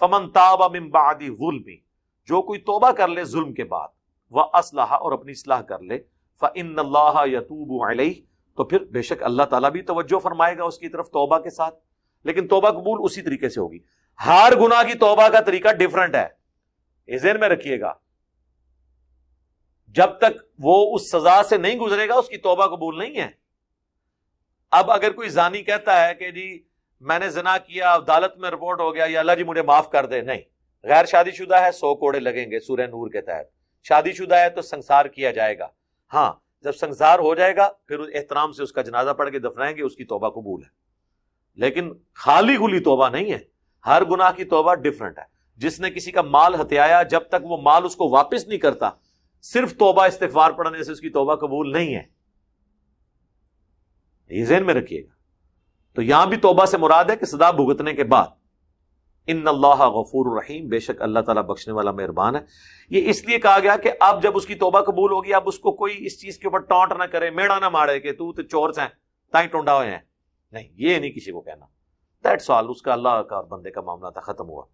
फमन ताबा मिम्बादी जुल्मी जो कोई तोबा कर ले जुल्म के बाद वह असलाह और अपनी इसलाह कर ले फ़िन यतूब तो फिर बेशक अल्लाह ताला भी तवज्जो फरमाएगा उसकी तरफ तोबा के साथ लेकिन तोबा कबूल उसी तरीके से होगी हर गुना की तोबा का तरीका डिफरेंट है इजेन में रखिएगा जब तक वो उस सजा से नहीं गुजरेगा उसकी तोबा कबूल नहीं है अब अगर कोई जानी कहता है कि जी मैंने जना किया अदालत में रिपोर्ट हो गया या अल्लाह जी मुझे माफ कर दे नहीं गैर शादी शुदा है सौ कोड़े लगेंगे सूर्य नूर के तहत शादीशुदा है तो संसार किया जाएगा हाँ जब संसार हो जाएगा फिर एहतराम से उसका जनाजा पढ़ के दफनाएंगे उसकी तोबा कबूल है लेकिन खाली गुली तोबा नहीं है हर गुनाह की तोबा डिफरेंट है जिसने किसी का माल हत्याया जब तक वो माल उसको वापस नहीं करता सिर्फ तोबा इस्तफार पढ़ने से उसकी तोबा कबूल नहीं है ये जहन में रखिएगा तो यहां भी तोबा से मुराद है कि सदा भुगतने के बाद इन अल्लाह गफूर रहीम बेशक अल्लाह ताला बख्शने वाला मेहरबान है ये इसलिए कहा गया कि अब जब उसकी तोबा कबूल होगी अब उसको कोई इस चीज के ऊपर टॉट ना करे मेड़ा ना मारे कि तू तो चोर से ताई टोंडा हुए हैं नहीं ये नहीं किसी को कहना दैट्स सॉल उसका अल्लाह का और बंदे का मामला था खत्म हुआ